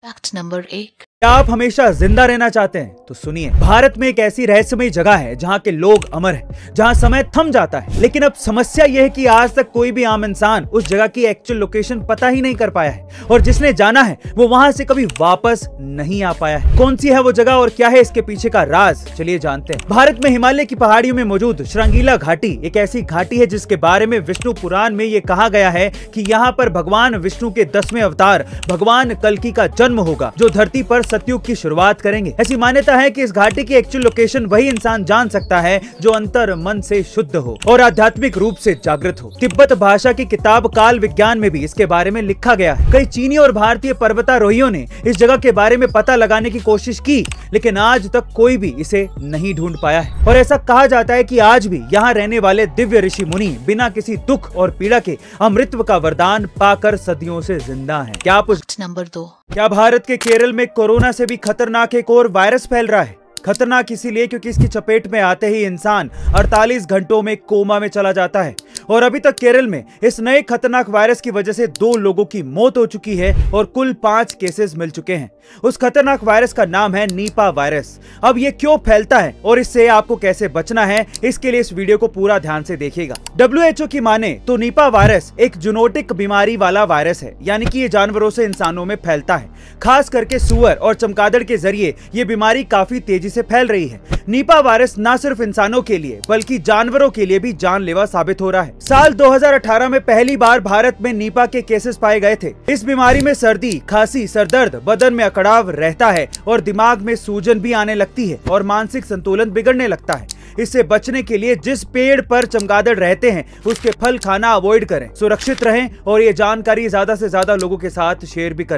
Fact number 8 क्या आप हमेशा जिंदा रहना चाहते हैं तो सुनिए भारत में एक ऐसी रहस्यमयी जगह है जहाँ के लोग अमर हैं, जहाँ समय थम जाता है लेकिन अब समस्या यह है कि आज तक कोई भी आम इंसान उस जगह की एक्चुअल लोकेशन पता ही नहीं कर पाया है और जिसने जाना है वो वहाँ से कभी वापस नहीं आ पाया है कौन सी है वो जगह और क्या है इसके पीछे का राज चलिए जानते हैं भारत में हिमालय की पहाड़ियों में मौजूद श्रंगीला घाटी एक ऐसी घाटी है जिसके बारे में विष्णु पुराण में ये कहा गया है की यहाँ पर भगवान विष्णु के दसवें अवतार भगवान कलकी का जन्म होगा जो धरती पर सतयुग की शुरुआत करेंगे ऐसी मान्यता है कि इस घाटी की एक्चुअल लोकेशन वही इंसान जान सकता है जो अंतर मन से शुद्ध हो और आध्यात्मिक रूप से जागृत हो तिब्बत भाषा की किताब काल विज्ञान में भी इसके बारे में लिखा गया है कई चीनी और भारतीय पर्वतारोहियों ने इस जगह के बारे में पता लगाने की कोशिश की लेकिन आज तक कोई भी इसे नहीं ढूंढ पाया है और ऐसा कहा जाता है की आज भी यहाँ रहने वाले दिव्य ऋषि मुनि बिना किसी दुख और पीड़ा के अमृतव का वरदान पाकर सदियों ऐसी जिंदा है क्या आप नंबर दो क्या भारत के केरल में कोरोना कोरोना से भी खतरनाक एक और वायरस फैल रहा है खतरनाक इसीलिए क्योंकि इसकी चपेट में आते ही इंसान 48 घंटों में कोमा में चला जाता है और अभी तक केरल में इस नए खतरनाक वायरस की वजह से दो लोगों की मौत हो चुकी है और कुल पांच केसेस मिल चुके हैं उस खतरनाक वायरस का नाम है नीपा वायरस अब ये क्यों फैलता है और इससे आपको कैसे बचना है इसके लिए इस वीडियो को पूरा ध्यान से देखिएगा डब्ल्यू की माने तो नीपा वायरस एक जुनोटिक बीमारी वाला वायरस है यानी की ये जानवरों से इंसानों में फैलता है खास करके सुअर और चमकादड़ के जरिए ये बीमारी काफी तेजी से फैल रही है नीपा वायरस न सिर्फ इंसानों के लिए बल्कि जानवरों के लिए भी जानलेवा साबित हो रहा है साल 2018 में पहली बार भारत में नीपा के केसेस पाए गए थे इस बीमारी में सर्दी खांसी सरदर्द बदन में अकड़ाव रहता है और दिमाग में सूजन भी आने लगती है और मानसिक संतुलन बिगड़ने लगता है इससे बचने के लिए जिस पेड़ पर चमगादड़ रहते हैं उसके फल खाना अवॉइड करें सुरक्षित रहें और ये जानकारी ज्यादा से ज्यादा लोगों के साथ शेयर भी करें